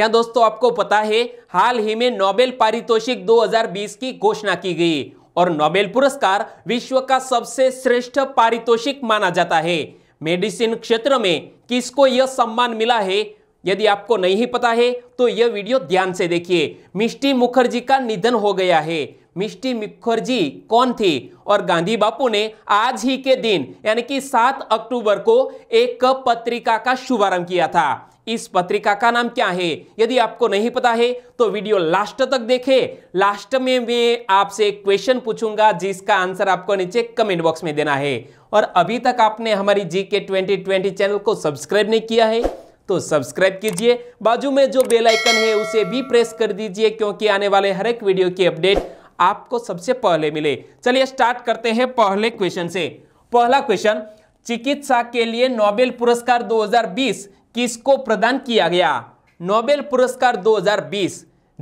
क्या दोस्तों आपको पता है हाल ही में नोबेल पारितोषिक 2020 की घोषणा की गई और नोबेल पुरस्कार विश्व का सबसे श्रेष्ठ पारितोषिक माना जाता है मेडिसिन क्षेत्र में किसको यह सम्मान मिला है यदि आपको नहीं पता है तो यह वीडियो ध्यान से देखिए मिष्टी मुखर्जी का निधन हो गया है मिष्टी मुखर्जी कौन थी और गांधी बापू ने आज ही के दिन यानी कि 7 अक्टूबर को एक पत्रिका का शुभारंभ किया था इस पत्रिका का नाम क्या है यदि आपको नहीं पता है तो वीडियो लास्ट तक देखें लास्ट में मैं आपसे एक क्वेश्चन पूछूंगा जिसका आंसर आपको नीचे कमेंट बॉक्स में देना है और अभी तक आपने हमारी G K twenty twenty channel को सब्सक्राइब नहीं किया है तो सब्सक्राइब कीजिए बाजू में जो बेल आइकन है उसे भी प्रेस कर दीजिए क्योंकि आने वाले हर एक वीडियो की अपडेट आपको सबसे पहले मिले चलिए स्टार्ट करते हैं पहले क्वेश्चन से पहला क्वेश्चन चिकित्सा के लिए नोबेल पुरस्कार 2020 किसको प्रदान किया गया नोबेल पुरस्कार 2020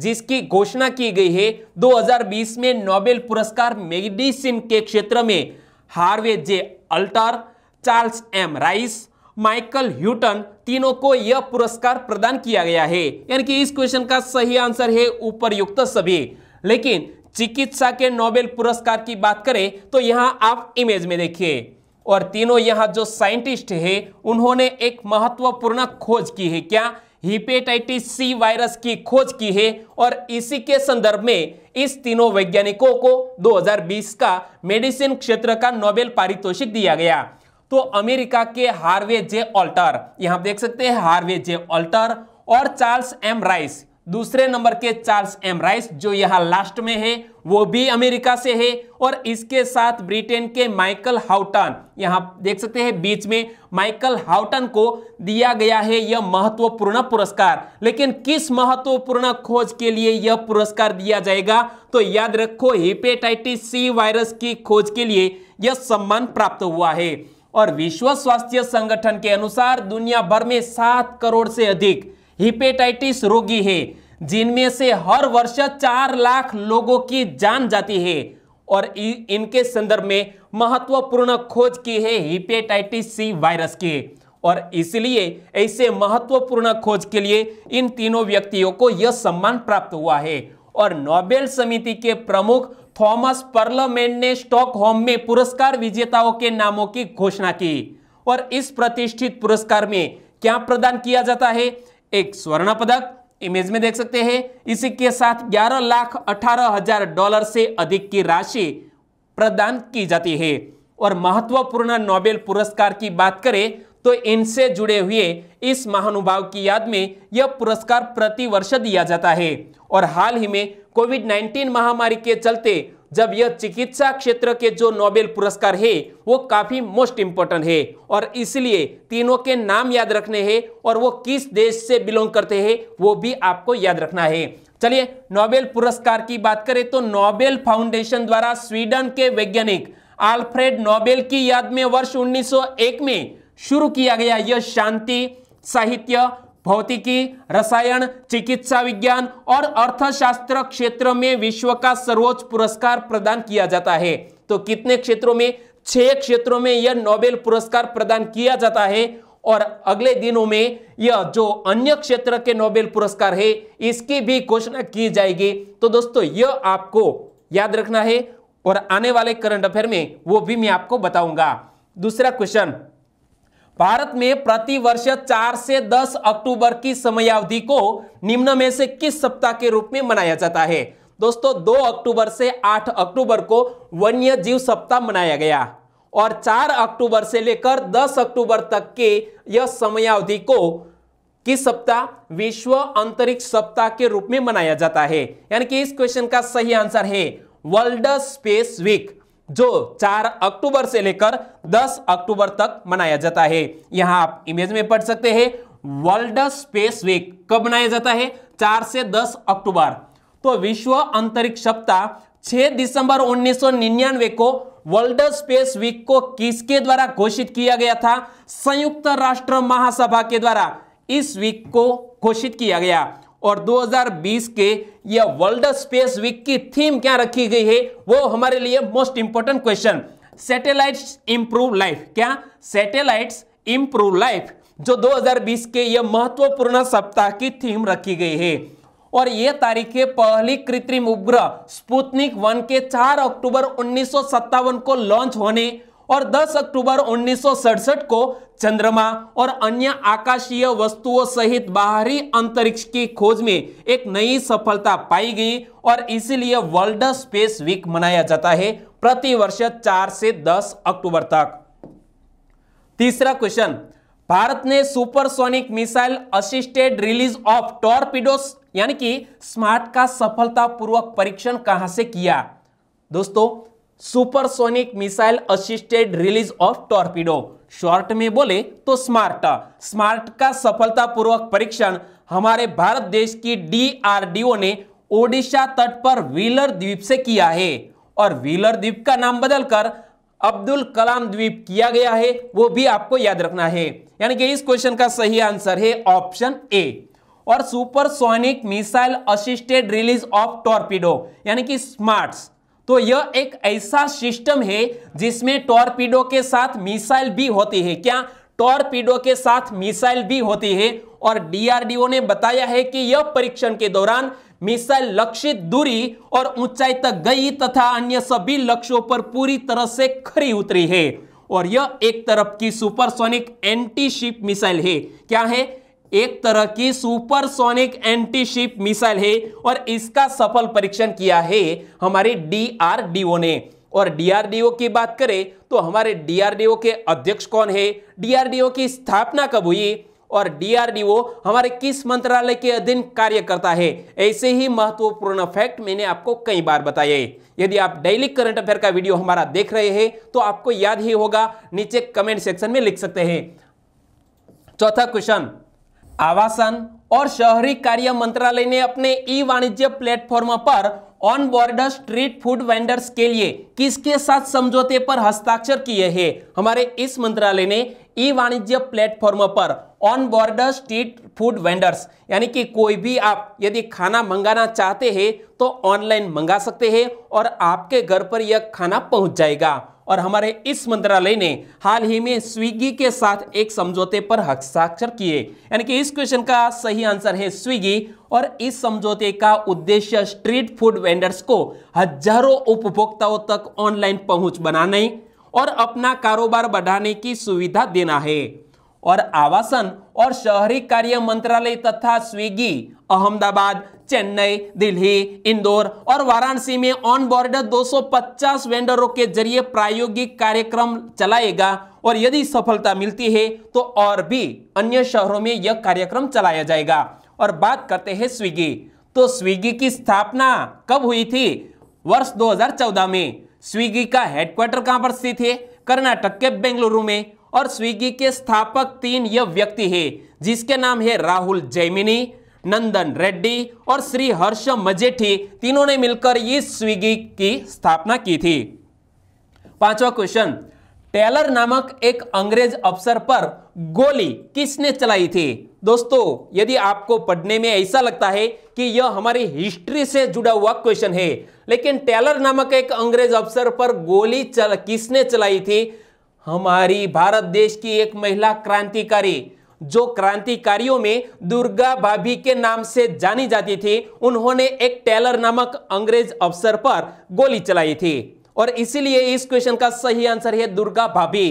जिसकी घोषणा की गई है 2020 में नोबेल पुरस्कार मेडिसिन के क्षेत्र में Harvey J Alter Charles M Rice Michael Houghton तीनों को यह पुरस्कार प्रदान किया गया है यानी कि इस क्वेश्चन का सही आंसर है उपरयुक्त सभी लेकिन चिकित्सा के नोबेल पुरस्कार की बात करें तो यहां आप इमेज में देखिए और तीनों यहाँ जो साइंटिस्ट है उन्होंने एक महत्वपूर्ण खोज की है क्या हिपेटाइटिस सी वायरस की खोज की है और इसी के संदर्भ में इस तीनों वैज्ञानिकों को 2020 का मेडिसिन क्षेत्र का नोबेल पारितोषिक दिया गया तो अमेरिका के हार्वे जे ऑल्टर यहां देख सकते हैं हार्वे जे ऑल्टर और चार्ल्स एम राइस दूसरे नंबर के चार्ल्स एम राइस जो यहाँ लास्ट में है वो भी अमेरिका से है और इसके साथ ब्रिटेन के माइकल हाउटन यहाँ देख सकते हैं बीच में माइकल हाउटन को दिया गया है यह महत्वपूर्ण पुरस्कार लेकिन किस महत्वपूर्ण खोज के लिए यह पुरस्कार दिया जाएगा तो याद रखो हिपेटाइटिस सी वायरस की खोज के लिए यह सम्मान प्राप्त हुआ है और विश्व स्वास्थ्य संगठन के अनुसार दुनिया भर में सात करोड़ से अधिक हिपेटाइटिस रोगी है जिनमें से हर वर्ष चार लाख लोगों की जान जाती है और इनके संदर्भ में महत्वपूर्ण खोज की है हिपेटाइटिस सी वायरस की और इसलिए ऐसे महत्वपूर्ण खोज के लिए इन तीनों व्यक्तियों को यह सम्मान प्राप्त हुआ है और नोबेल समिति के प्रमुख थॉमस पर्लमेंट ने स्टॉकहोम में पुरस्कार विजेताओं के नामों की घोषणा की और इस प्रतिष्ठित पुरस्कार में क्या प्रदान किया जाता है एक स्वर्ण पदक इमेज में देख सकते हैं इसी के साथ ग्यारह लाख अठारह हजार डॉलर से अधिक की राशि प्रदान की जाती है और महत्वपूर्ण नोबेल पुरस्कार की बात करें तो इनसे जुड़े हुए इस महानुभाव की याद में यह पुरस्कार प्रतिवर्ष दिया जाता है और हाल ही में कोविड 19 महामारी के चलते जब यह चिकित्सा क्षेत्र के जो नोबेल पुरस्कार है वो काफ़ी मोस्ट इम्पोर्टेंट है और इसलिए तीनों के नाम याद रखने हैं और वो किस देश से बिलोंग करते हैं वो भी आपको याद रखना है चलिए नोबेल पुरस्कार की बात करें तो नोबेल फाउंडेशन द्वारा स्वीडन के वैज्ञानिक आल्फ्रेड नोबेल की याद में वर्ष 1901 में शुरू किया गया यह शांति साहित्य भौतिकी रसायन चिकित्सा विज्ञान और अर्थशास्त्र क्षेत्र में विश्व का सर्वोच्च पुरस्कार प्रदान किया जाता है तो कितने क्षेत्रों में छह क्षेत्रों में यह नोबेल पुरस्कार प्रदान किया जाता है और अगले दिनों में यह जो अन्य क्षेत्र के नोबेल पुरस्कार है इसकी भी घोषणा की जाएगी तो दोस्तों यह आपको याद रखना है और आने वाले करंट अफेयर में वो भी मैं आपको बताऊंगा दूसरा क्वेश्चन भारत में प्रति वर्ष चार से दस अक्टूबर की समयावधि को निम्न में से किस सप्ताह के रूप में मनाया जाता है दोस्तों दो अक्टूबर से आठ अक्टूबर को वन्य जीव सप्ताह मनाया गया और चार अक्टूबर से लेकर दस अक्टूबर तक के यह समयावधि को किस सप्ताह विश्व अंतरिक्ष सप्ताह के रूप में मनाया जाता है यानी कि इस क्वेश्चन का सही आंसर है वर्ल्ड स्पेस वीक जो 4 अक्टूबर से लेकर 10 अक्टूबर तक मनाया जाता है यहां आप इमेज में पढ़ सकते हैं वर्ल्ड स्पेस वीक कब मनाया जाता है 4 से 10 अक्टूबर तो विश्व अंतरिक्ष सप्ताह 6 दिसंबर 1999 को वर्ल्ड स्पेस वीक को किसके द्वारा घोषित किया गया था संयुक्त राष्ट्र महासभा के द्वारा इस वीक को घोषित किया गया और 2020 के यह वर्ल्ड स्पेस वीक की थीम क्या रखी गई है वो हमारे लिए most important question satellites improve life क्या सैटेलाइट्स इंप्रूव लाइफ जो 2020 के यह महत्वपूर्ण सप्ताह की थीम रखी गई है और यह तारीखें पहली कृत्रिम उपग्रह स्पुतनिक वन के 4 अक्टूबर उन्नीस को लॉन्च होने और 10 अक्टूबर उन्नीस को चंद्रमा और अन्य आकाशीय वस्तुओं सहित बाहरी अंतरिक्ष की खोज में एक नई सफलता पाई गई और इसीलिए वर्ल्ड स्पेस वीक मनाया जाता है प्रति वर्ष 4 से 10 अक्टूबर तक तीसरा क्वेश्चन भारत ने supersonic missile assisted release of torpedoes यानी कि स्मार्ट का सफलतापूर्वक परीक्षण कहां से किया दोस्तों supersonic missile assisted release of torpedo short में बोले तो स्मार्ट स्मार्ट का सफलतापूर्वक परीक्षण हमारे भारत देश की डीआरडीओ ने ओडिशा तट पर व्हीलर द्वीप से किया है और व्हीलर द्वीप का नाम बदलकर अब्दुल कलाम द्वीप किया गया है वो भी आपको याद रखना है यानी कि इस क्वेश्चन का सही आंसर है ऑप्शन ए और supersonic missile assisted release of torpedo यानी कि स्मार्ट्स तो यह एक ऐसा सिस्टम है जिसमें टॉरपीडो के साथ मिसाइल भी होती है क्या टॉरपीडो के साथ मिसाइल भी होती है और डीआरडीओ ने बताया है कि यह परीक्षण के दौरान मिसाइल लक्षित दूरी और ऊंचाई तक गई तथा अन्य सभी लक्ष्यों पर पूरी तरह से खरी उतरी है और यह एक तरफ की सुपरसोनिक एंटी शिप मिसाइल है क्या है एक तरह की सुपरसोनिक एंटी शिप मिसाइल है और इसका सफल परीक्षण किया है हमारे डीआरडीओ ने और डीआरडीओ की बात करें तो हमारे डीआरडीओ के अध्यक्ष कौन है डीआरडीओ की स्थापना कब हुई और डीआरडीओ हमारे किस मंत्रालय के अधीन कार्य करता है ऐसे ही महत्वपूर्ण फैक्ट मैंने आपको कई बार बताए यदि आप डेली करंट अफेयर का वीडियो हमारा देख रहे हैं तो आपको याद ही होगा नीचे कमेंट सेक्शन में लिख सकते हैं चौथा क्वेश्चन आवासन और शहरी कार्य मंत्रालय ने अपने ई वाणिज्य प्लेटफॉर्म पर onboarding street food vendors के लिए किसके साथ समझौते पर हस्ताक्षर किए हैं हमारे इस मंत्रालय ने ई वाणिज्य प्लेटफॉर्म पर onboarding street food vendors यानी कि कोई भी आप यदि खाना मंगाना चाहते हैं तो ऑनलाइन मंगा सकते हैं और आपके घर पर यह खाना पहुंच जाएगा और हमारे इस मंत्रालय ने हाल ही में स्विगी के साथ एक समझौते पर हस्ताक्षर किए यानी कि इस क्वेश्चन का सही आंसर है स्विगी और इस समझौते का उद्देश्य स्ट्रीट फूड वेंडर्स को हजारों उपभोक्ताओं तक ऑनलाइन पहुंच बनाने और अपना कारोबार बढ़ाने की सुविधा देना है और आवासन और शहरी कार्य मंत्रालय तथा स्विगी अहमदाबाद चेन्नई दिल्ली इंदौर और वाराणसी में ऑन बॉर्डर 250 वेंडरों के जरिए प्रायोगिक कार्यक्रम चलाएगा और यदि सफलता मिलती है तो और भी अन्य शहरों में यह कार्यक्रम चलाया जाएगा और बात करते हैं स्विगी तो स्विगी की स्थापना कब हुई थी वर्ष 2014 में स्विगी का हेडक्वार्टर कहां पर स्थित है कर्नाटक के बेंगलुरु में और स्विगी के स्थापक तीन यह व्यक्ति है जिसके नाम है राहुल जैमिनी नंदन रेड्डी और श्री हर्ष मजेठी तीनों ने मिलकर इस स्विगी की स्थापना की थी पांचवा क्वेश्चन टेलर नामक एक अंग्रेज अफसर पर गोली किसने चलाई थी दोस्तों यदि आपको पढ़ने में ऐसा लगता है कि यह हमारी हिस्ट्री से जुड़ा हुआ क्वेश्चन है लेकिन टेलर नामक एक अंग्रेज अफसर पर गोली चल, किसने चलाई थी हमारी भारत देश की एक महिला क्रांतिकारी जो क्रांतिकारियों में दुर्गा भाभी के नाम से जानी जाती थी उन्होंने एक टेलर नामक अंग्रेज अफसर पर गोली चलाई थी और इसीलिए इस क्वेश्चन का सही आंसर है दुर्गा भाभी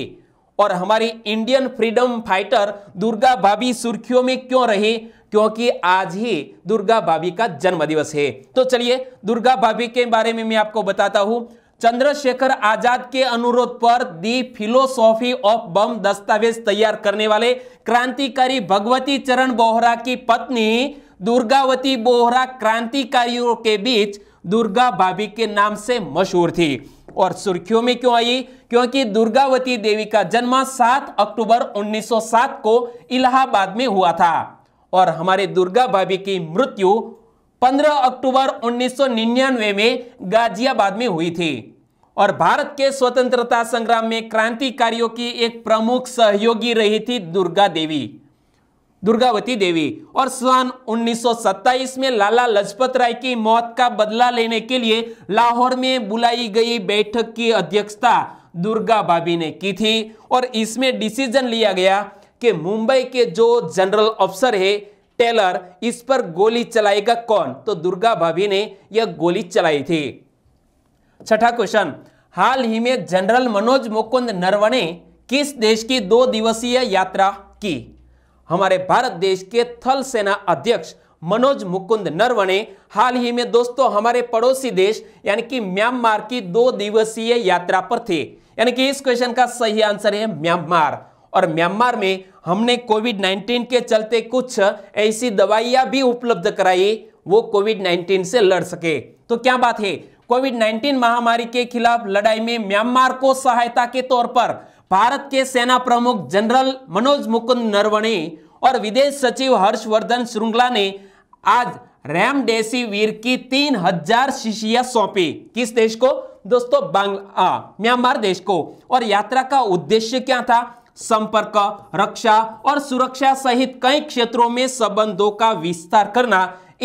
और हमारी इंडियन फ्रीडम फाइटर दुर्गा भाभी सुर्खियों में क्यों रही क्योंकि आज ही दुर्गा भाभी का जन्म दिवस है तो चलिए दुर्गा भाभी के बारे में मैं आपको बताता हूं चंद्रशेखर आजाद के अनुरोध पर दी फिलोसॉफी ऑफ बम दस्तावेज तैयार करने वाले क्रांतिकारी भगवती चरण बोहरा की पत्नी दुर्गावती बोहरा क्रांतिकारियों के बीच दुर्गा भाभी के नाम से मशहूर थी और सुर्खियों में क्यों आई क्योंकि दुर्गावती देवी का जन्म 7 अक्टूबर 1907 को इलाहाबाद में हुआ था और हमारे दुर्गा भाभी की मृत्यु 15 अक्टूबर 1999 में गाजियाबाद में हुई थी और भारत के स्वतंत्रता संग्राम में क्रांतिकारियों की एक प्रमुख सहयोगी रही थी दुर्गा देवी दुर्गावती देवी और सन 1927 में लाला लजपत राय की मौत का बदला लेने के लिए लाहौर में बुलाई गई बैठक की अध्यक्षता दुर्गा भाभी ने की थी और इसमें डिसीजन लिया गया कि मुंबई के जो जनरल अफसर है टेलर इस पर गोली चलाएगा कौन तो दुर्गा भाभी ने यह गोली चलाई थी छठा क्वेश्चन हाल ही में जनरल मनोज मुकुंद नरवणे किस देश की दो दिवसीय यात्रा की हमारे भारत देश के थल सेना अध्यक्ष मनोज मुकुंद नरवणे हाल ही में दोस्तों हमारे पड़ोसी देश यानी कि म्यांमार की दो दिवसीय यात्रा पर थे यानी कि इस क्वेश्चन का सही आंसर है म्यांमार और म्यांमार में हमने कोविड 19 के चलते कुछ ऐसी दवाइयां भी उपलब्ध कराई वो कोविड 19 से लड़ सके तो क्या बात है कोविड 19 महामारी के खिलाफ लड़ाई में म्यांमार को सहायता के तौर पर भारत के सेना प्रमुख जनरल मनोज मुकुंद नरवणे और विदेश सचिव हर्षवर्धन श्रृंगला ने आज रेमडेसिवीर की तीन हजार शीशियां सौंपी किस देश को दोस्तों बांग्ला म्यांमार देश को और यात्रा का उद्देश्य क्या था संपर्क रक्षा और सुरक्षा सहित कई क्षेत्रों में संबंधों का विस्तार करना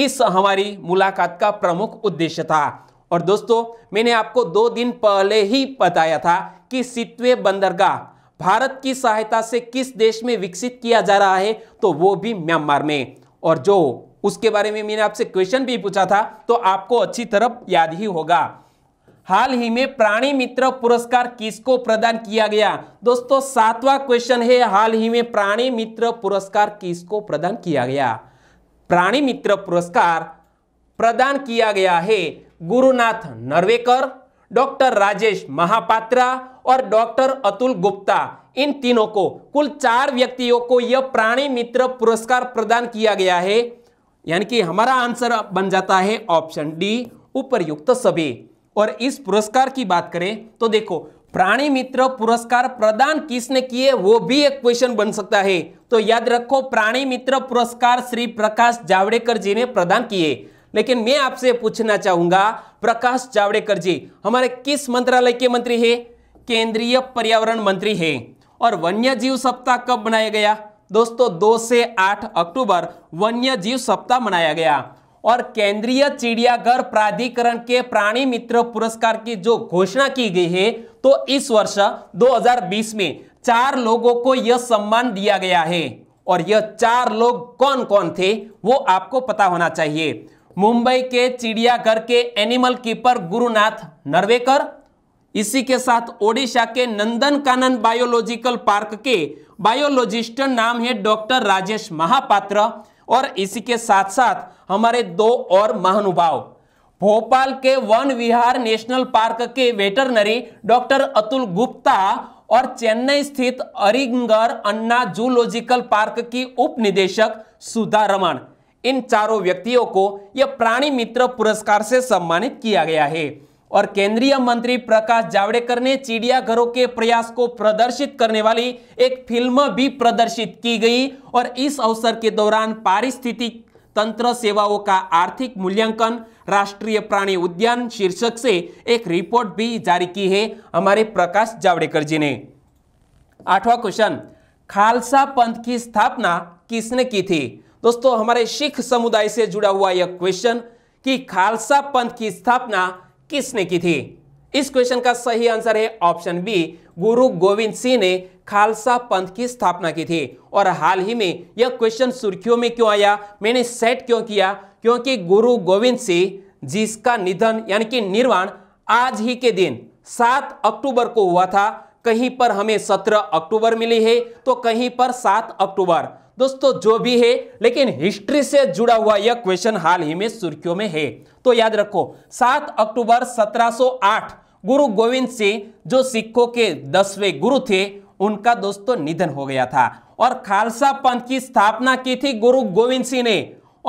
इस हमारी मुलाकात का प्रमुख उद्देश्य था और दोस्तों मैंने आपको दो दिन पहले ही बताया था कि सितवे बंदरगाह भारत की सहायता से किस देश में विकसित किया जा रहा है तो वो भी म्यांमार में और जो उसके बारे में मैंने आपसे क्वेश्चन भी पूछा था तो आपको अच्छी तरह याद ही होगा हाल ही में प्राणी मित्र पुरस्कार किसको प्रदान किया गया दोस्तों सातवां क्वेश्चन है हाल ही में प्राणी मित्र पुरस्कार किसको प्रदान किया गया प्राणी मित्र पुरस्कार प्रदान किया गया है गुरुनाथ नरवेकर डॉक्टर राजेश महापात्रा और डॉक्टर अतुल गुप्ता इन तीनों को कुल चार व्यक्तियों को यह प्राणी मित्र पुरस्कार प्रदान किया गया है यानी कि हमारा आंसर बन जाता है ऑप्शन डी उपरयुक्त सभी और इस पुरस्कार की बात करें तो देखो प्राणी मित्र पुरस्कार प्रदान किसने किए वो भी एक क्वेश्चन बन सकता है तो याद रखो प्राणी मित्र पुरस्कार श्री प्रकाश जावड़ेकर जी ने प्रदान किए लेकिन मैं आपसे पूछना चाहूंगा प्रकाश जावड़ेकर जी हमारे किस मंत्रालय के मंत्री है केंद्रीय पर्यावरण मंत्री है और वन्य जीव सप्ताह कब मनाया गया दोस्तों 2 से 8 अक्टूबर वन्य जीव सप्ताह मनाया गया और केंद्रीय चिड़ियाघर प्राधिकरण के प्राणी मित्र पुरस्कार की जो घोषणा की गई है तो इस वर्ष 2020 में चार लोगों को यह सम्मान दिया गया है और यह चार लोग कौन कौन थे वो आपको पता होना चाहिए मुंबई के चिड़ियाघर के एनिमल कीपर गुरुनाथ नरवेकर इसी के साथ ओडिशा के नंदन कानन बायोलॉजिकल पार्क के बायोलॉजिस्ट नाम है डॉक्टर राजेश महापात्र और इसी के साथ साथ हमारे दो और महानुभाव भोपाल के वन विहार नेशनल पार्क के वेटरनरी डॉक्टर अतुल गुप्ता और चेन्नई स्थित अरिंगर अन्ना जूलॉजिकल पार्क की उप निदेशक सुधा रमन इन चारों व्यक्तियों को यह प्राणी मित्र पुरस्कार से सम्मानित किया गया है और केंद्रीय मंत्री प्रकाश जावड़ेकर ने चिड़ियाघरों के प्रयास को प्रदर्शित करने वाली एक फिल्म भी प्रदर्शित की गई और इस अवसर के दौरान पारिस्थितिक तंत्र सेवाओं का आर्थिक मूल्यांकन राष्ट्रीय प्राणी उद्यान शीर्षक से एक रिपोर्ट भी जारी की है हमारे प्रकाश जावड़ेकर जी ने आठवा क्वेश्चन खालसा पंथ की स्थापना किसने की थी दोस्तों हमारे सिख समुदाय से जुड़ा हुआ यह क्वेश्चन कि खालसा पंथ की स्थापना किसने की थी इस क्वेश्चन का सही आंसर है ऑप्शन बी गुरु गोविंद सिंह ने खालसा पंथ की स्थापना की थी और हाल ही में यह क्वेश्चन सुर्खियों में क्यों आया मैंने सेट क्यों किया क्योंकि गुरु गोविंद सिंह जिसका निधन यानी कि निर्वाण आज ही के दिन सात अक्टूबर को हुआ था कहीं पर हमें सत्रह अक्टूबर मिली है तो कहीं पर सात अक्टूबर दोस्तों जो भी है लेकिन हिस्ट्री से जुड़ा हुआ यह क्वेश्चन हाल ही में सुर्खियों में है तो याद रखो 7 अक्टूबर 1708 गुरु गोविंद सिंह जो सिखों के दसवें गुरु थे उनका दोस्तों निधन हो गया था और खालसा पंथ की स्थापना की थी गुरु गोविंद सिंह ने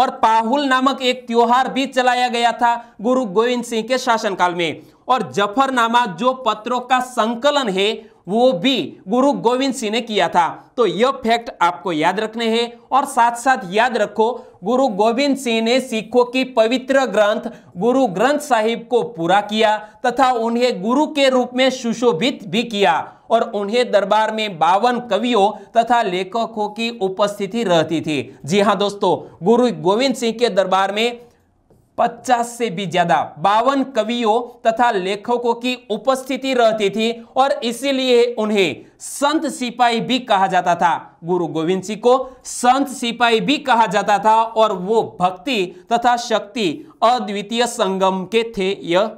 और पाहुल नामक एक त्योहार भी चलाया गया था गुरु गोविंद सिंह के शासनकाल में और जफरनामा जो पत्रों का संकलन है वो भी गुरु गोविंद सिंह ने किया था तो यह फैक्ट आपको याद रखने हैं और साथ साथ याद रखो गुरु गोविंद सिंह ने सिखों की पवित्र ग्रंथ गुरु ग्रंथ साहिब को पूरा किया तथा उन्हें गुरु के रूप में सुशोभित भी किया और उन्हें दरबार में बावन कवियों तथा लेखकों की उपस्थिति रहती थी जी हाँ दोस्तों गुरु गोविंद सिंह के दरबार में पचास से भी ज्यादा बावन कवियों तथा लेखकों की उपस्थिति रहती थी और इसीलिए उन्हें संत सिपाही भी कहा जाता था गुरु गोविंद सिंह को संत सिपाही भी कहा जाता था और वो भक्ति तथा शक्ति अद्वितीय संगम के थे यह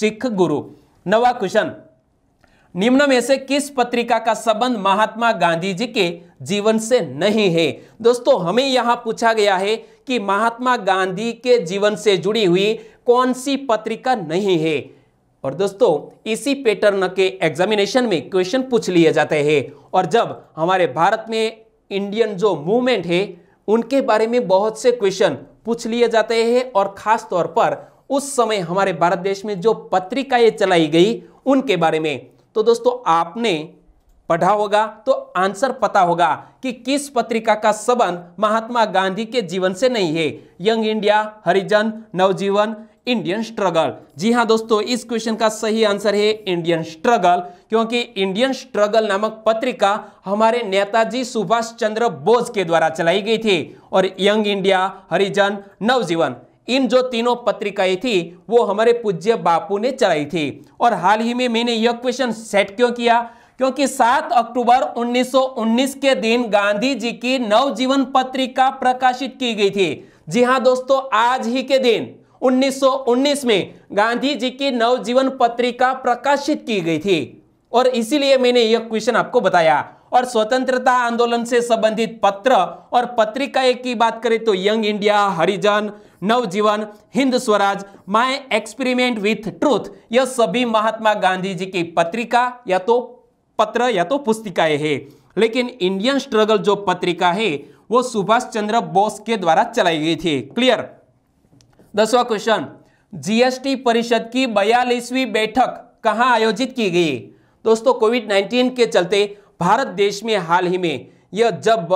सिख गुरु नवा क्वेश्चन निम्न में से किस पत्रिका का संबंध महात्मा गांधी जी के जीवन से नहीं है दोस्तों हमें यहां पूछा गया है कि महात्मा गांधी के जीवन से जुड़ी हुई कौन सी पत्रिका नहीं है और दोस्तों इसी पैटर्न के एग्जामिनेशन में क्वेश्चन पूछ लिए जाते हैं और जब हमारे भारत में इंडियन जो मूवमेंट है उनके बारे में बहुत से क्वेश्चन पूछ लिए जाते हैं और खास तौर पर उस समय हमारे भारत देश में जो पत्रिकाएं चलाई गई उनके बारे में तो दोस्तों आपने पढ़ा होगा तो आंसर पता होगा कि किस पत्रिका का संबंध महात्मा गांधी के जीवन से नहीं है young India Harijan Navajivan Indian struggle जी हाँ दोस्तों इस क्वेश्चन का सही आंसर है इंडियन स्ट्रगल क्योंकि इंडियन स्ट्रगल नामक पत्रिका हमारे नेताजी सुभाष चंद्र बोस के द्वारा चलाई गई थी और यंग इंडिया हरिजन नवजीवन इन जो तीनों पत्रिकाएं थी वो हमारे पूज्य बापू ने चलाई थी और हाल ही में मैंने यह क्वेश्चन सेट क्यों किया क्योंकि 7 अक्टूबर 1919 के दिन गांधी जी की नवजीवन पत्रिका प्रकाशित की गई थी जी हाँ दोस्तों आज ही के दिन 1919 में गांधी जी की नवजीवन पत्रिका प्रकाशित की गई थी और इसीलिए मैंने यह क्वेश्चन आपको बताया और स्वतंत्रता आंदोलन से संबंधित पत्र और पत्रिकाएं की बात करें तो young India Harijan Navajivan Hind Swaraj my experiment with truth यह सभी महात्मा गांधी जी की पत्रिका या तो पत्र या तो पुस्तिकाएं है लेकिन इंडियन स्ट्रगल जो पत्रिका है वो सुभाष चंद्र बोस के द्वारा चलाई गई थी क्लियर दसवा क्वेश्चन जीएसटी परिषद की बयालीसवीं बैठक कहां आयोजित की गई दोस्तों कोविड 19 के चलते भारत देश में हाल ही में यह जब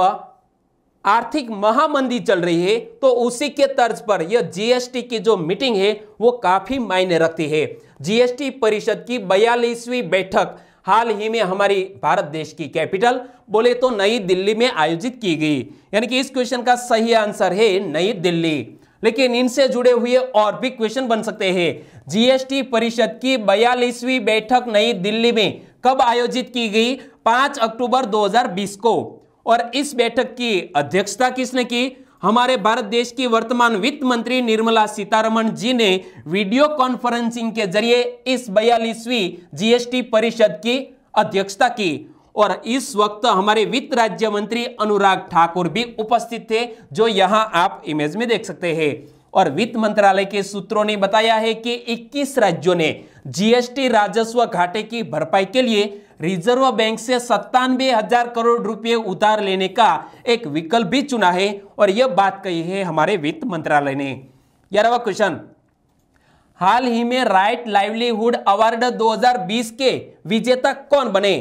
आर्थिक महामंदी चल रही है तो उसी के तर्ज पर यह जीएसटी की जो मीटिंग है वो काफ़ी मायने रखती है जीएसटी परिषद की बयालीसवीं बैठक हाल ही में हमारी भारत देश की कैपिटल बोले तो नई दिल्ली में आयोजित की गई यानी कि इस क्वेश्चन का सही आंसर है नई दिल्ली लेकिन इनसे जुड़े हुए और भी क्वेश्चन बन सकते हैं जीएसटी परिषद की बयालीसवीं बैठक नई दिल्ली में कब आयोजित की गई 5 अक्टूबर 2020 को और इस बैठक की अध्यक्षता किसने की हमारे भारत देश की वर्तमान वित्त मंत्री निर्मला सीतारमण जी ने वीडियो कॉन्फ्रेंसिंग के जरिए इस बयालीसवीं जीएसटी परिषद की अध्यक्षता की और इस वक्त हमारे वित्त राज्य मंत्री अनुराग ठाकुर भी उपस्थित थे जो यहां आप इमेज में देख सकते हैं और वित्त मंत्रालय के सूत्रों ने बताया है कि 21 राज्यों ने जीएसटी राजस्व घाटे की भरपाई के लिए रिजर्व बैंक से सत्तानवे हजार करोड़ रुपए उधार लेने का एक विकल्प भी चुना है और यह बात कही है हमारे वित्त मंत्रालय ने ग्यारहवा क्वेश्चन हाल ही में राइट लाइवलीहुड अवार्ड 2020 के विजेता कौन बने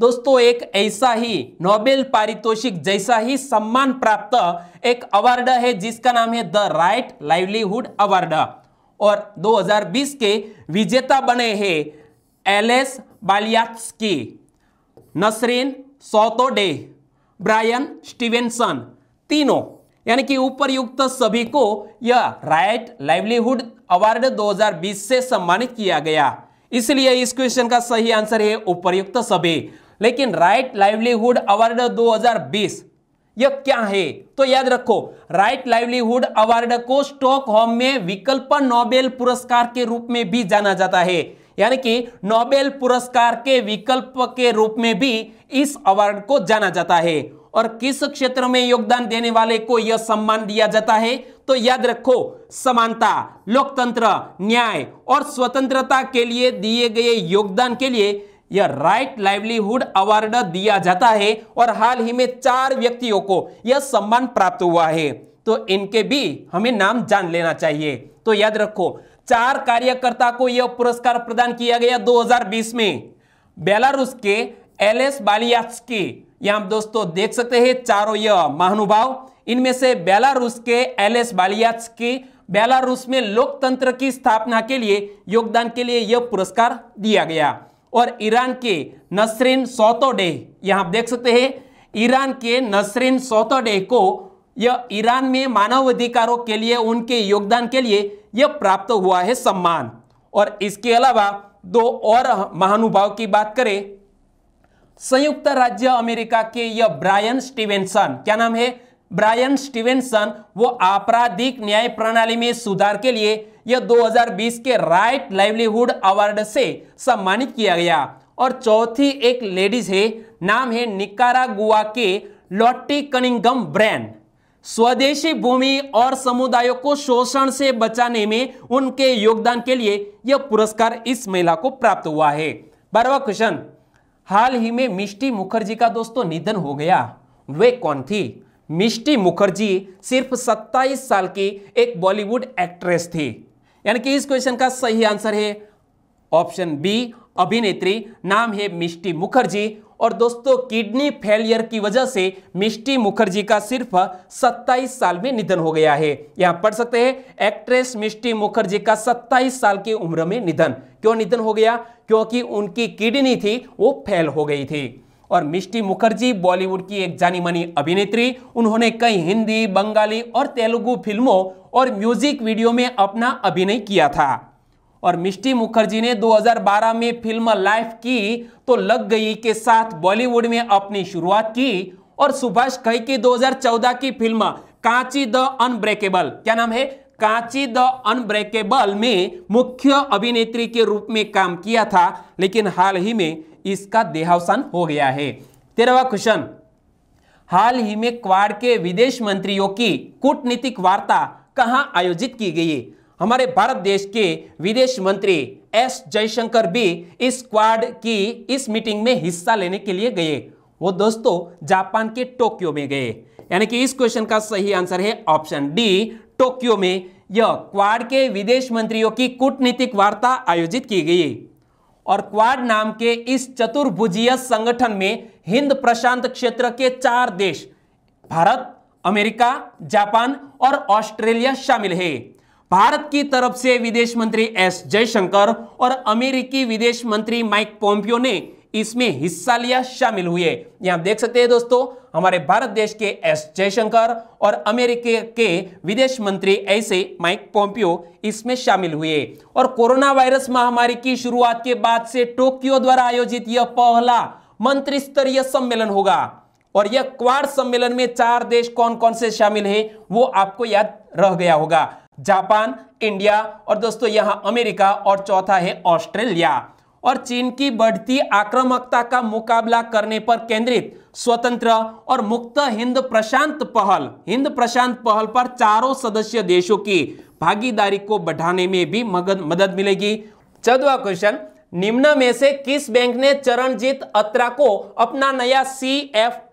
दोस्तों एक ऐसा ही नोबेल पारितोषिक जैसा ही सम्मान प्राप्त एक अवार्ड है जिसका नाम है द राइट लाइवलीहुड अवार्ड और 2020 के विजेता बने हैं Ales Bialiatski Nasrin Sotoudeh Bryan Stevenson तीनों यानी कि उपरयुक्त सभी को यह राइट लाइवलीहुड अवार्ड 2020 से सम्मानित किया गया इसलिए इस क्वेश्चन का सही आंसर है उपरयुक्त सभी लेकिन राइट लाइवलीहुड अवार्ड 2020 यह क्या है तो याद रखो राइट लाइवलीहुड अवार्ड को स्टॉक होम में विकल्प नोबेल पुरस्कार के रूप में भी जाना जाता है यानी कि नोबेल पुरस्कार के विकल्प के रूप में भी इस अवार्ड को जाना जाता है और किस क्षेत्र में योगदान देने वाले को यह सम्मान दिया जाता है तो याद रखो समानता लोकतंत्र न्याय और स्वतंत्रता के लिए दिए गए योगदान के लिए यह राइट लाइवलीहुड अवार्ड दिया जाता है और हाल ही में चार व्यक्तियों को यह सम्मान प्राप्त हुआ है तो इनके भी हमें नाम जान लेना चाहिए तो याद रखो चार कार्यकर्ता को यह पुरस्कार प्रदान किया गया 2020 में बेलारूस के एल एस बालियास्की हम दोस्तों देख सकते हैं चारों यह महानुभाव इनमें से बेलारूस के एल एस बालियास्की बेलारूस में लोकतंत्र की स्थापना के लिए योगदान के लिए यह पुरस्कार दिया गया और ईरान के नसरिन सौतोडे यहां आप देख सकते हैं ईरान के नसरिन सौतोडे को यह ईरान में मानव अधिकारों के लिए उनके योगदान के लिए यह प्राप्त हुआ है सम्मान और इसके अलावा दो और महानुभाव की बात करें संयुक्त राज्य अमेरिका के यह ब्रायन स्टीवेंसन क्या नाम है ब्रायन स्टीवेंसन वो आपराधिक न्याय प्रणाली में सुधार के लिए यह 2020 के राइट लाइवलीहुड अवार्ड से सम्मानित किया गया और चौथी एक लेडीज है नाम है गुआ के लॉटी कनिंगम ब्रैंड स्वदेशी भूमि और समुदायों को शोषण से बचाने में उनके योगदान के लिए यह पुरस्कार इस महिला को प्राप्त हुआ है बारवा क्वेश्चन हाल ही में मिष्टी मुखर्जी का दोस्तों निधन हो गया वे कौन थी मिष्टी मुखर्जी सिर्फ 27 साल की एक बॉलीवुड एक्ट्रेस थी यानी कि इस क्वेश्चन का सही आंसर है ऑप्शन बी अभिनेत्री नाम है मिष्टी मुखर्जी और दोस्तों किडनी फेलियर की वजह से मिष्टी मुखर्जी का सिर्फ 27 साल में निधन हो गया है यहां पढ़ सकते हैं एक्ट्रेस मिष्टी मुखर्जी का 27 साल की उम्र में निधन क्यों निधन हो गया क्योंकि उनकी किडनी थी वो फेल हो गई थी और मिष्टी मुखर्जी बॉलीवुड की एक जानी मानी अभिनेत्री उन्होंने कई हिंदी बंगाली और तेलुगु फिल्मों और म्यूजिक वीडियो में अपना अभिनय किया था और मिष्टी मुखर्जी ने 2012 में फिल्म लाइफ की तो लग गई के साथ बॉलीवुड में अपनी शुरुआत की और सुभाष कई की दो की फिल्म कांची द अनब्रेकेबल क्या नाम है कांची द अनब्रेकेबल में मुख्य अभिनेत्री के रूप में काम किया था लेकिन हाल ही में इसका देहावसान हो गया है तेरहवा क्वेश्चन हाल ही में क्वाड के विदेश मंत्रियों की कूटनीतिक वार्ता कहां आयोजित की गई हमारे भारत देश के विदेश मंत्री एस जयशंकर भी इस क्वाड की इस मीटिंग में हिस्सा लेने के लिए गए वो दोस्तों जापान के टोक्यो में गए यानी कि इस क्वेश्चन का सही आंसर है ऑप्शन डी टोक्यो में यह क्वाड के विदेश मंत्रियों की कूटनीतिक वार्ता आयोजित की गई और क्वाड नाम के इस चतुर्भुजीय संगठन में हिंद प्रशांत क्षेत्र के चार देश भारत अमेरिका जापान और ऑस्ट्रेलिया शामिल है भारत की तरफ से विदेश मंत्री एस जयशंकर और अमेरिकी विदेश मंत्री माइक पोम्पियो ने इसमें हिस्सा लिया शामिल हुए यहां देख सकते हैं दोस्तों हमारे भारत देश के एस जयशंकर और अमेरिके के विदेश मंत्री ऐसे माइक पोम्पियो इसमें शामिल हुए और कोरोना वायरस महामारी की शुरुआत के बाद से टोक्यो द्वारा आयोजित यह पहला मंत्री स्तरीय सम्मेलन होगा और यह क्वार सम्मेलन में चार देश कौन कौन से शामिल है वो आपको याद रह गया होगा जापान इंडिया और दोस्तों यहां अमेरिका और चौथा है ऑस्ट्रेलिया और चीन की बढ़ती आक्रामकता का मुकाबला करने पर केंद्रित स्वतंत्र और मुक्त हिंद प्रशांत पहल हिंद प्रशांत पहल पर चारों सदस्य देशों की भागीदारी को बढ़ाने में भी मदद मिलेगी चौदवा क्वेश्चन निम्न में से किस बैंक ने चरणजीत अत्रा को अपना नया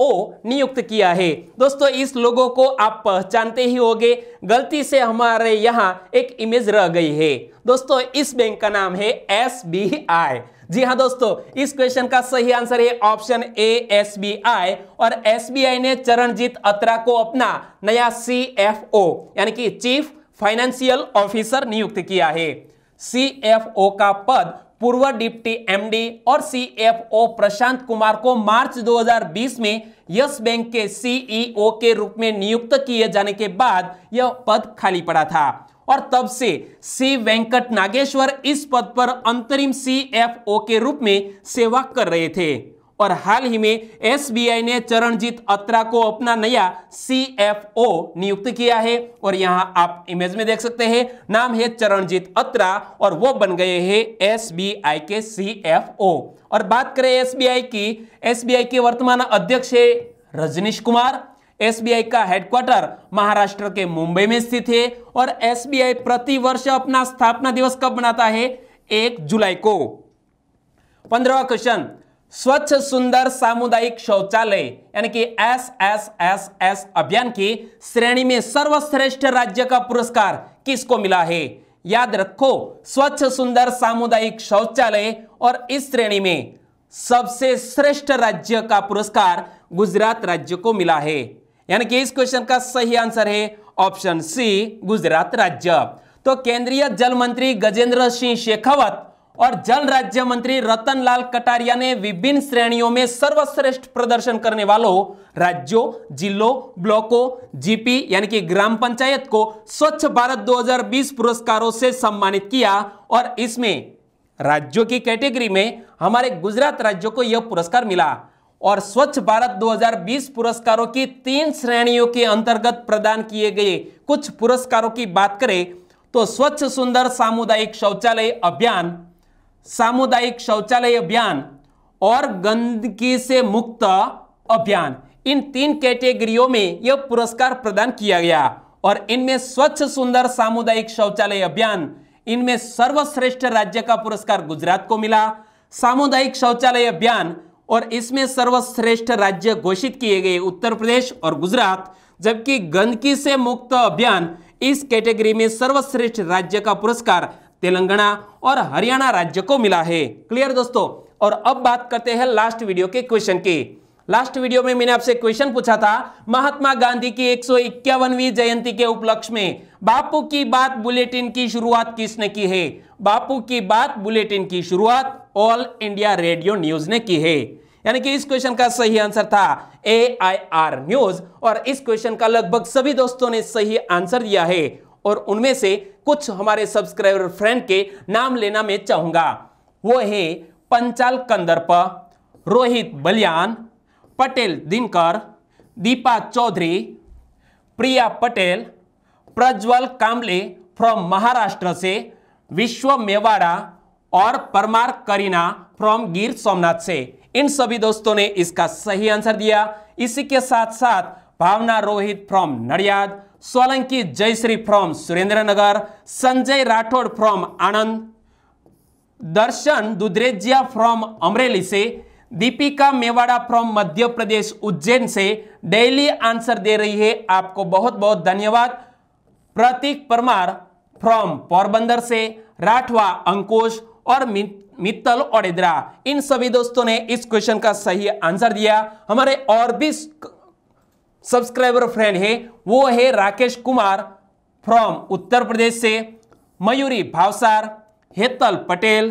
ओ नियुक्त किया है दोस्तों इस लोगों को आप पहचानते ही होंगे गलती से हमारे यहाँ एक इमेज रह गई है दोस्तों इस बैंक का नाम है एस बी आई जी हाँ दोस्तों इस क्वेश्चन का सही आंसर है option A S B I और एस बी आई ने चरणजीत अत्रा को अपना नया ओ यानी कि चीफ फाइनेंशियल ऑफिसर नियुक्त किया है ओ का पद पूर्व डिप्टी एमडी और सीएफओ प्रशांत कुमार को मार्च 2020 में यस बैंक के सीईओ e के रूप में नियुक्त किए जाने के बाद यह पद खाली पड़ा था और तब से सी वेंकट नागेश्वर इस पद पर अंतरिम सीएफओ के रूप में सेवा कर रहे थे और हाल ही में एसबीआई ने चरणजीत अत्रा को अपना नया सीएफओ नियुक्त किया है और यहां आप इमेज में देख सकते हैं नाम है चरणजीत अत्रा और वो बन गए हैं एसबीआई के सीएफओ और बात करें एसबीआई की एसबीआई के वर्तमान अध्यक्ष है रजनीश कुमार एसबीआई का हेडक्वार्टर महाराष्ट्र के मुंबई में स्थित है और एसबीआई वर्ष अपना स्थापना दिवस कब मनाता है एक जुलाई को पंद्रवा क्वेश्चन स्वच्छ सुंदर सामुदायिक शौचालय यानी कि एस एस एस एस अभियान की श्रेणी में सर्वश्रेष्ठ राज्य का पुरस्कार किसको मिला है याद रखो स्वच्छ सुंदर सामुदायिक शौचालय और इस श्रेणी में सबसे श्रेष्ठ राज्य का पुरस्कार गुजरात राज्य को मिला है यानी कि इस क्वेश्चन का सही आंसर है ऑप्शन सी गुजरात राज्य तो केंद्रीय जल मंत्री गजेंद्र सिंह शेखावत और जल राज्य मंत्री रतन लाल कटारिया ने विभिन्न श्रेणियों में सर्वश्रेष्ठ प्रदर्शन करने वालों राज्यों जिलों ब्लॉकों जीपी यानी कि ग्राम पंचायत को स्वच्छ भारत 2020 पुरस्कारों से सम्मानित किया और इसमें राज्यों की कैटेगरी में हमारे गुजरात राज्य को यह पुरस्कार मिला और स्वच्छ भारत 2020 पुरस्कारों की तीन श्रेणियों के अंतर्गत प्रदान किए गए कुछ पुरस्कारों की बात करें तो स्वच्छ सुंदर सामुदायिक शौचालय अभियान सामुदायिक शौचालय अभियान और गंदगी से मुक्त अभियान इन तीन कैटेगरियों में यह पुरस्कार प्रदान किया गया और इनमें स्वच्छ सुंदर सामुदायिक शौचालय अभियान इनमें सर्वश्रेष्ठ राज्य का पुरस्कार गुजरात को मिला सामुदायिक शौचालय अभियान और इसमें सर्वश्रेष्ठ राज्य घोषित किए गए उत्तर प्रदेश और गुजरात जबकि गंदगी से मुक्त अभियान इस कैटेगरी में सर्वश्रेष्ठ राज्य का पुरस्कार तेलंगाना और हरियाणा राज्य को मिला है क्लियर दोस्तों और अब बात करते हैं लास्ट वीडियो के क्वेश्चन की लास्ट वीडियो में मैंने आपसे क्वेश्चन पूछा था महात्मा गांधी की एक जयंती के उपलक्ष्य में बापू की बात बुलेटिन की शुरुआत किसने की है बापू की बात बुलेटिन की शुरुआत ऑल इंडिया रेडियो न्यूज ने की है यानी कि इस क्वेश्चन का सही आंसर था ए आई आर न्यूज और इस क्वेश्चन का लगभग सभी दोस्तों ने सही आंसर दिया है और उनमें से कुछ हमारे सब्सक्राइबर फ्रेंड के नाम लेना मैं चाहूंगा वो है पंचाल कंदर्प रोहित बलियान पटेल दिनकर दीपा चौधरी प्रिया पटेल प्रज्वल कामले फ्रॉम महाराष्ट्र से विश्व मेवाड़ा और परमार करीना फ्रॉम गिर सोमनाथ से इन सभी दोस्तों ने इसका सही आंसर दिया इसी के साथ साथ Bhavna Rohit from Nadiad Solanki Jayshree from Surendranagar Sanjay Rathod from Anand Darshan Dudrejiya from Amreli से दीपिका मेवाड़ा फ्रॉम मध्य प्रदेश उज्जैन से डेली आंसर दे रही है आपको बहुत बहुत धन्यवाद प्रतीक परमार फ्रॉम पोरबंदर से राठवा अंकुश और मित्तल ओडिद्रा इन सभी दोस्तों ने इस क्वेश्चन का सही आंसर दिया हमारे और भी सब्सक्राइबर फ्रेंड है वो है राकेश कुमार फ्रॉम उत्तर प्रदेश से मयूरी भावसार हेतल पटेल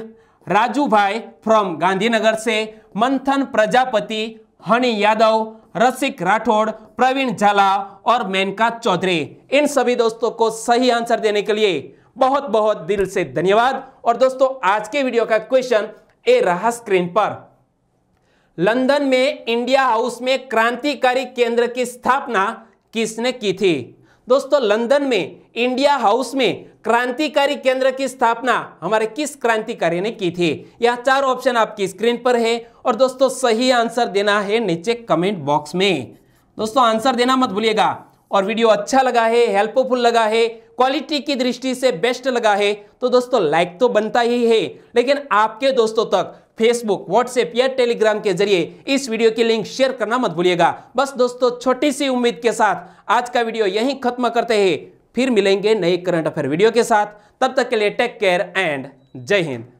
राजू भाई फ्रॉम गांधीनगर से मंथन प्रजापति हनी यादव रसिक राठौड़ प्रवीण झाला और मेनका चौधरी इन सभी दोस्तों को सही आंसर देने के लिए बहुत बहुत दिल से धन्यवाद और दोस्तों आज के वीडियो का क्वेश्चन ए रहा स्क्रीन पर लंदन में इंडिया हाउस में क्रांतिकारी केंद्र की स्थापना किसने की थी दोस्तों लंदन में इंडिया हाउस में क्रांतिकारी केंद्र की स्थापना हमारे किस क्रांतिकारी ने की थी यह चार ऑप्शन आपकी स्क्रीन पर है और दोस्तों सही आंसर देना है नीचे कमेंट बॉक्स में दोस्तों आंसर देना मत भूलिएगा और वीडियो अच्छा लगा है हेल्पफुल लगा है क्वालिटी की दृष्टि से बेस्ट लगा है तो दोस्तों लाइक तो बनता ही है लेकिन आपके दोस्तों तक फेसबुक व्हाट्सएप या टेलीग्राम के जरिए इस वीडियो की लिंक शेयर करना मत भूलिएगा बस दोस्तों छोटी सी उम्मीद के साथ आज का वीडियो यही खत्म करते हैं फिर मिलेंगे नए करंट अफेयर वीडियो के साथ तब तक के लिए टेक केयर एंड जय हिंद